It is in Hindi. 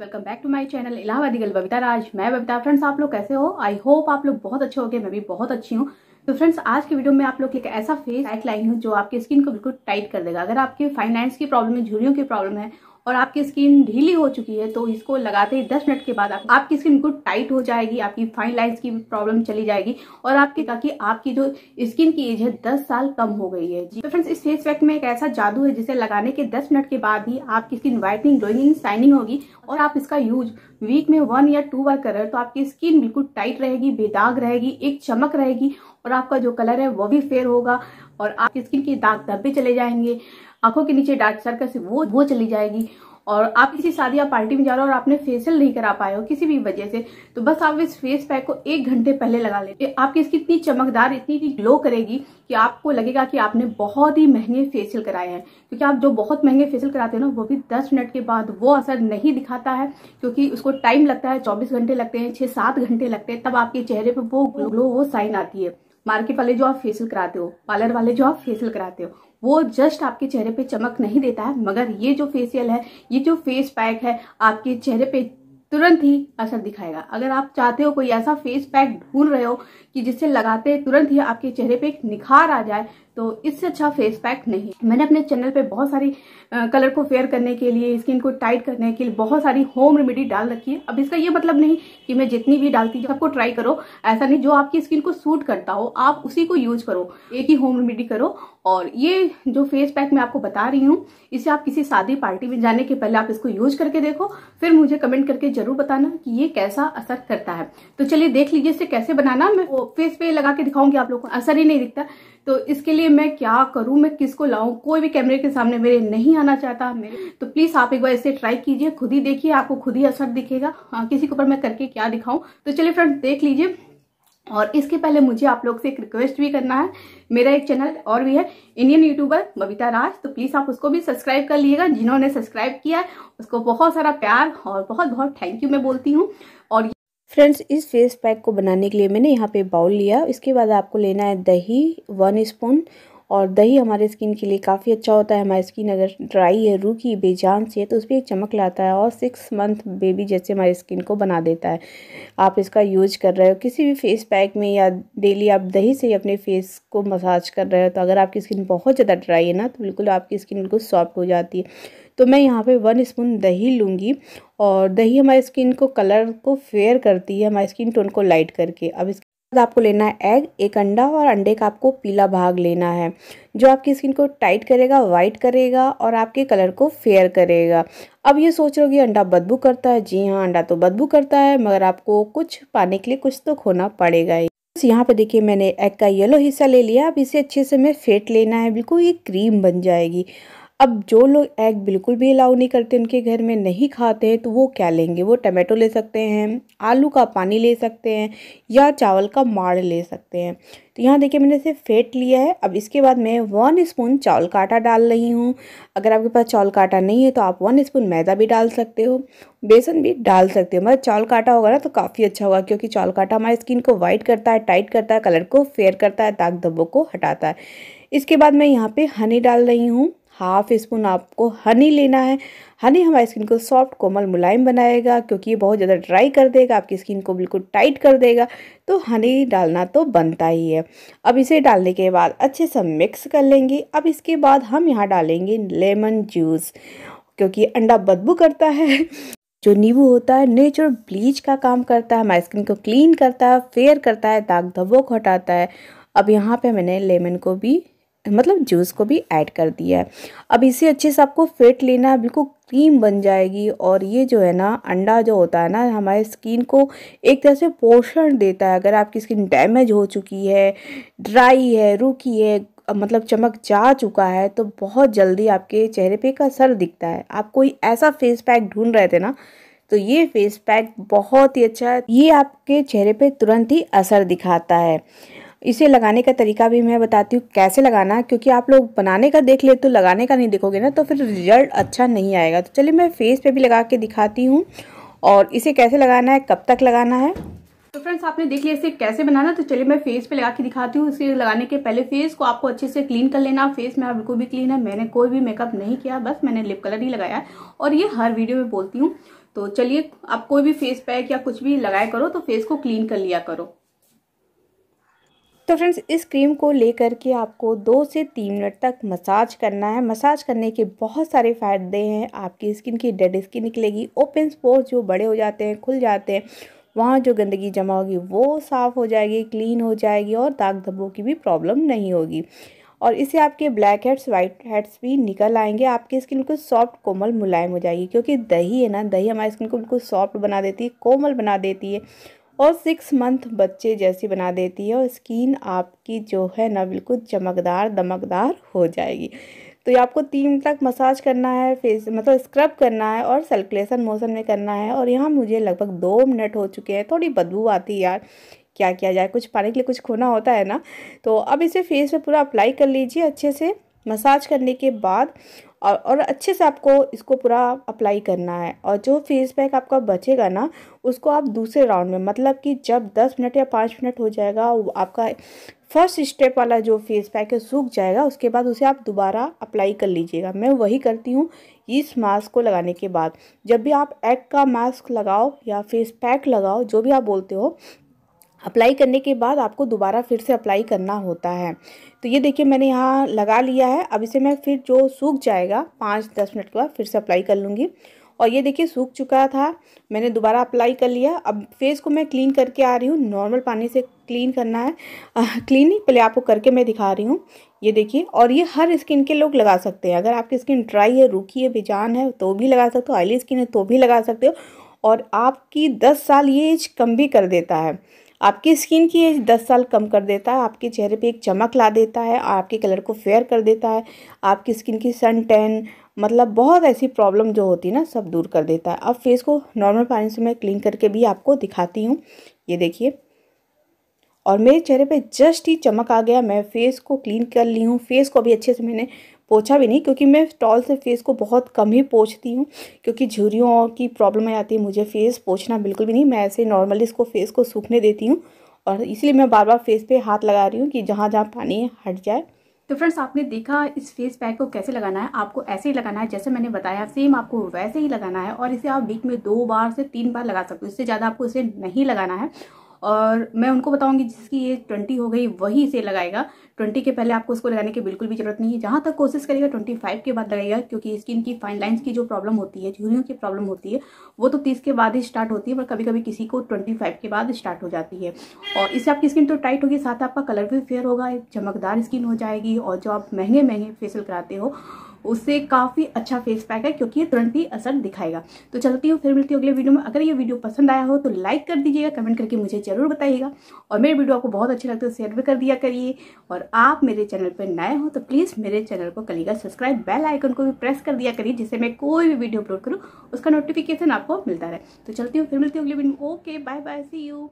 welcome back to my channel Allahabadi Babita Raj मैं बबीता फ्रेंड्स आप लोग कैसे हो आई होप आप लोग बहुत अच्छे हो गए मैं भी बहुत अच्छी हूँ तो फ्रेंड्स आज के वीडियो में आप लोग एक ऐसा फेस पैक लाई हूँ जो आपकी स्किन को बिल्कुल टाइट कर देगा अगर आपके फाइनेंस की प्रॉब्लम है झुरियों की प्रॉब्लम है और आपकी स्किन ढीली हो चुकी है तो इसको लगाते ही दस मिनट के बाद आप, आपकी स्किन बिल्कुल टाइट हो जाएगी आपकी फाइन लाइन की प्रॉब्लम चली जाएगी और आपके ताकि आपकी जो स्किन की एज है दस साल कम हो गई है जी तो फ्रेंड्स इस फेस पैक में एक ऐसा जादू है जिसे लगाने के दस मिनट के बाद ही आपकी स्किन व्हाइटनिंग ग्लोइंग शाइनिंग होगी और आप इसका यूज वीक में वन या टू बार कर रहे तो आपकी स्किन बिल्कुल टाइट रहेगी बेदाग रहेगी एक चमक रहेगी और आपका जो कलर है वो भी फेयर होगा और आपकी स्किन के दाग धब्बे चले जाएंगे आंखों के नीचे डार्क सर्कस वो वो चली जाएगी और आप किसी शादी या पार्टी में जा रहे हो और आपने फेशियल नहीं करा पाए हो किसी भी वजह से तो बस आप इस फेस पैक को एक घंटे पहले लगा लेते आपकी इसकी इतनी चमकदार इतनी इतनी ग्लो करेगी कि आपको लगेगा कि आपने बहुत ही महंगे फेशियल कराए हैं क्योंकि आप जो बहुत महंगे फेशियल कराते हो ना वो भी दस मिनट के बाद वो असर नहीं दिखाता है क्योंकि उसको टाइम लगता है चौबीस घंटे लगते हैं छह सात घंटे लगते हैं तब आपके चेहरे पर वो ग्लो वो साइन आती है मार्केट वाले जो आप फेशियल कराते हो पार्लर वाले जो आप फेशियल कराते हो वो जस्ट आपके चेहरे पे चमक नहीं देता है मगर ये जो फेशियल है ये जो फेस पैक है आपके चेहरे पे तुरंत ही असर दिखाएगा अगर आप चाहते हो कोई ऐसा फेस पैक ढूंढ रहे हो कि जिससे लगाते तुरंत ही आपके चेहरे पे एक निखार आ जाए तो इससे अच्छा फेस पैक नहीं मैंने अपने चैनल पे बहुत सारी आ, कलर को फेयर करने के लिए स्किन को टाइट करने के लिए बहुत सारी होम रेमेडी डाल रखी है अब इसका ये मतलब नहीं कि मैं जितनी भी डालती हूँ आपको ट्राई करो ऐसा नहीं जो आपकी स्किन को सूट करता हो आप उसी को यूज करो एक ही होम रेमेडी करो और ये जो फेस पैक मैं आपको बता रही हूँ इसे आप किसी शादी पार्टी में जाने के पहले आप इसको यूज करके देखो फिर मुझे कमेंट करके जरूर बताना कि ये कैसा असर करता है तो चलिए देख लीजिए इसे कैसे बनाना मैं फेस पे लगा के दिखाऊंगी आप लोग को असर ही नहीं दिखता तो इसके लिए मैं क्या करूं मैं किसको लाऊं कोई भी कैमरे के सामने मेरे नहीं आना चाहता मेरे तो प्लीज आप एक बार इसे ट्राई कीजिए खुद ही देखिए आपको खुद ही असर दिखेगा हाँ, किसी के ऊपर मैं करके क्या दिखाऊं तो चलिए फ्रेंड देख लीजिए और इसके पहले मुझे आप लोग से एक रिक्वेस्ट भी करना है मेरा एक चैनल और भी है इंडियन यूट्यूबर बबीता राज तो प्लीज़ आप उसको भी सब्सक्राइब कर लीजिएगा जिन्होंने सब्सक्राइब किया है उसको बहुत सारा प्यार और बहुत बहुत थैंक यू मैं बोलती हूँ और फ्रेंड्स इस फेस पैक को बनाने के लिए मैंने यहाँ पे बाउल लिया इसके बाद आपको लेना है दही वन स्पून और दही हमारे स्किन के लिए काफ़ी अच्छा होता है हमारी स्किन अगर ड्राई है रूखी बेजान सी है तो उस पर एक चमक लाता है और सिक्स मंथ बेबी जैसे हमारी स्किन को बना देता है आप इसका यूज कर रहे हो किसी भी फेस पैक में या डेली आप दही से ही अपने फेस को मसाज कर रहे हो तो अगर आपकी स्किन बहुत ज़्यादा ड्राई है ना तो बिल्कुल आपकी स्किन बिल्कुल सॉफ्ट हो जाती है तो मैं यहाँ पे वन स्पून दही लूँगी और दही हमारी स्किन को कलर को फेयर करती है हमारी स्किन टोन को लाइट करके अब इसके बाद आपको लेना है एग एक अंडा और अंडे का आपको पीला भाग लेना है जो आपकी स्किन को टाइट करेगा वाइट करेगा और आपके कलर को फेयर करेगा अब ये सोच रहे हो कि अंडा बदबू करता है जी हाँ अंडा तो बदबू करता है मगर आपको कुछ पाने के लिए कुछ तो खोना पड़ेगा ही बस यहाँ पे देखिए मैंने एग का येलो हिस्सा ले लिया अब इसे अच्छे से मैं फेट लेना है बिल्कुल ये क्रीम बन जाएगी अब जो लोग एग बिल्कुल भी अलाउ नहीं करते उनके घर में नहीं खाते हैं तो वो क्या लेंगे वो टमाटो ले सकते हैं आलू का पानी ले सकते हैं या चावल का माड़ ले सकते हैं तो यहाँ देखिए मैंने इसे फेट लिया है अब इसके बाद मैं वन स्पून चावल का आटा डाल रही हूँ अगर आपके पास चावल का आटा नहीं है तो आप वन स्पून मैदा भी डाल सकते हो बेसन भी डाल सकते हो मगर मतलब चावल का आटा होगा ना तो काफ़ी अच्छा होगा क्योंकि चावल का आटा हमारी स्किन को वाइट करता है टाइट करता है कलर को फेयर करता है दाग धब्बों को हटाता है इसके बाद मैं यहाँ पर हनी डाल रही हूँ हाफ स्पून आपको हनी लेना है हनी हमारी स्किन को सॉफ्ट कोमल मुलायम बनाएगा क्योंकि ये बहुत ज़्यादा ड्राई कर देगा आपकी स्किन को बिल्कुल टाइट कर देगा तो हनी डालना तो बनता ही है अब इसे डालने के बाद अच्छे से मिक्स कर लेंगे अब इसके बाद हम यहाँ डालेंगे लेमन जूस क्योंकि अंडा बदबू करता है जो नींबू होता है नेचुरल ब्लीच का काम करता है हमारी स्किन को क्लीन करता है फेयर करता है दाग धब्बों को हटाता है अब यहाँ पे मैंने लेमन को भी मतलब जूस को भी ऐड कर दिया है अब इसे अच्छे से आपको फेट लेना है बिल्कुल क्रीम बन जाएगी और ये जो है ना अंडा जो होता है ना हमारे स्किन को एक तरह से पोषण देता है अगर आपकी स्किन डैमेज हो चुकी है ड्राई है रूखी है मतलब चमक जा चुका है तो बहुत जल्दी आपके चेहरे पे एक असर दिखता है आप कोई ऐसा फेस पैक ढूंढ रहे थे ना तो ये फेस पैक बहुत ही अच्छा है ये आपके चेहरे पे तुरंत ही असर दिखाता है इसे लगाने का तरीका भी मैं बताती हूँ कैसे लगाना क्योंकि आप लोग बनाने का देख ले तो लगाने का नहीं देखोगे ना तो फिर रिजल्ट अच्छा नहीं आएगा तो चलिए मैं फेस पे भी लगा के दिखाती हूँ और इसे कैसे लगाना है कब तक लगाना है तो फ्रेंड्स आपने देख लिया इसे कैसे बनाना तो चलिए मैं फेस पे लगा के दिखाती हूँ इसे लगाने के पहले फेस को आपको अच्छे से क्लीन कर लेना फेस मेरा बिल्कुल भी क्लीन है मैंने कोई भी मेकअप नहीं किया बस मैंने लिप कलर ही लगाया और ये हर वीडियो में बोलती हूँ तो चलिए आप कोई भी फेस पैक या कुछ भी लगाया करो तो फेस को क्लीन कर लिया करो तो फ्रेंड्स इस क्रीम को लेकर के आपको दो से तीन मिनट तक मसाज करना है मसाज करने के बहुत सारे फ़ायदे हैं आपकी स्किन की डेड स्किन निकलेगी ओपन स्पोर्स जो बड़े हो जाते हैं खुल जाते हैं वहाँ जो गंदगी जमा होगी वो साफ़ हो जाएगी क्लीन हो जाएगी और दाग धब्बों की भी प्रॉब्लम नहीं होगी और इससे आपके ब्लैक हेड्स वाइट हेड्स भी निकल आएंगे आपकी स्किन को सॉफ्ट कोमल मुलायम हो जाएगी क्योंकि दही है ना दही हमारी स्किन को बिल्कुल सॉफ्ट बना देती है कोमल बना देती है और सिक्स मंथ बच्चे जैसी बना देती है और स्किन आपकी जो है ना बिल्कुल चमकदार दमकदार हो जाएगी तो ये आपको तीन तक मसाज करना है फेस मतलब स्क्रब करना है और सर्कुलेशन मोशन में करना है और यहाँ मुझे लगभग दो मिनट हो चुके हैं थोड़ी बदबू आती है यार क्या किया जाए कुछ पाने के लिए कुछ खोना होता है ना तो अब इसे फेस पे पूरा अप्लाई कर लीजिए अच्छे से मसाज करने के बाद और और अच्छे से आपको इसको पूरा अप्लाई करना है और जो फेस पैक आपका बचेगा ना उसको आप दूसरे राउंड में मतलब कि जब दस मिनट या पाँच मिनट हो जाएगा आपका फर्स्ट स्टेप वाला जो फेस पैक है सूख जाएगा उसके बाद उसे आप दोबारा अप्लाई कर लीजिएगा मैं वही करती हूँ इस मास्क को लगाने के बाद जब भी आप एग का मास्क लगाओ या फेस पैक लगाओ जो भी आप बोलते हो अप्लाई करने के बाद आपको दोबारा फिर से अप्लाई करना होता है तो ये देखिए मैंने यहाँ लगा लिया है अब इसे मैं फिर जो सूख जाएगा पाँच दस मिनट के बाद फिर से अप्लाई कर लूँगी और ये देखिए सूख चुका था मैंने दोबारा अप्लाई कर लिया अब फेस को मैं क्लीन करके आ रही हूँ नॉर्मल पानी से क्लीन करना है क्लीन ही पहले आपको करके मैं दिखा रही हूँ ये देखिए और ये हर स्किन के लोग लगा सकते हैं अगर आपकी स्किन ड्राई है रूखी है बेजान है तो भी लगा सकते हो ऑयली स्किन है तो भी लगा सकते हो और आपकी दस साल ये एज कम भी कर देता है आपकी स्किन की एज दस साल कम कर देता है आपके चेहरे पे एक चमक ला देता है आपके कलर को फेयर कर देता है आपकी स्किन की सन टेन मतलब बहुत ऐसी प्रॉब्लम जो होती है ना सब दूर कर देता है अब फेस को नॉर्मल पानी से मैं क्लीन करके भी आपको दिखाती हूँ ये देखिए और मेरे चेहरे पे जस्ट ही चमक आ गया मैं फेस को क्लीन कर ली हूँ फेस को भी अच्छे से मैंने पोछा भी नहीं क्योंकि मैं टॉल से फेस को बहुत कम ही पोछती हूँ क्योंकि झुरियों की प्रॉब्लम आ जाती है मुझे फेस पोछना बिल्कुल भी नहीं मैं ऐसे नॉर्मली इसको फेस को सूखने देती हूँ और इसलिए मैं बार बार फेस पे हाथ लगा रही हूँ कि जहाँ जहाँ पानी हट जाए तो फ्रेंड्स आपने देखा इस फेस पैक को कैसे लगाना है आपको ऐसे ही लगाना है जैसे मैंने बताया सेम आपको वैसे ही लगाना है और इसे आप वीक में दो बार से तीन बार लगा सकते हो इससे ज़्यादा आपको इसे नहीं लगाना है और मैं उनको बताऊंगी जिसकी एज ट्वेंटी हो गई वही इसे लगाएगा ट्वेंटी के पहले आपको उसको लगाने की बिल्कुल भी जरूरत नहीं है जहाँ तक कोशिश करेगा ट्वेंटी फाइव के बाद लगाएगा क्योंकि स्किन की फाइन लाइन्स की जो प्रॉब्लम होती है झुरियों की प्रॉब्लम होती है वो तो तीस के बाद ही स्टार्ट होती है पर कभी कभी किसी को ट्वेंटी फाइव के बाद स्टार्ट हो जाती है और इससे आपकी स्किन तो टाइट होगी साथ आपका कलर भी फेयर होगा एक चमकदार स्किन हो जाएगी और जो आप महंगे महंगे फेसियल कराते हो उससे काफ़ी अच्छा फेस पैक है क्योंकि ये तुरंत ही असर दिखाएगा तो चलती हूँ फिर मिलती हूँ अगले वीडियो में अगर ये वीडियो पसंद आया हो तो लाइक कर दीजिएगा कमेंट करके मुझे ज़रूर बताइएगा और मेरे वीडियो आपको बहुत अच्छे लगते हो शेयर भी कर दिया करिए और आप मेरे चैनल पर नए हो तो प्लीज़ मेरे चैनल को करिएगा सब्सक्राइब बेल आइकन को भी प्रेस कर दिया करिए जिससे मैं कोई भी वीडियो अपलोड करूँ उसका नोटिफिकेशन आपको मिलता रहे तो चलती हूँ फिर मिलती हूँ अगले video okay bye bye see you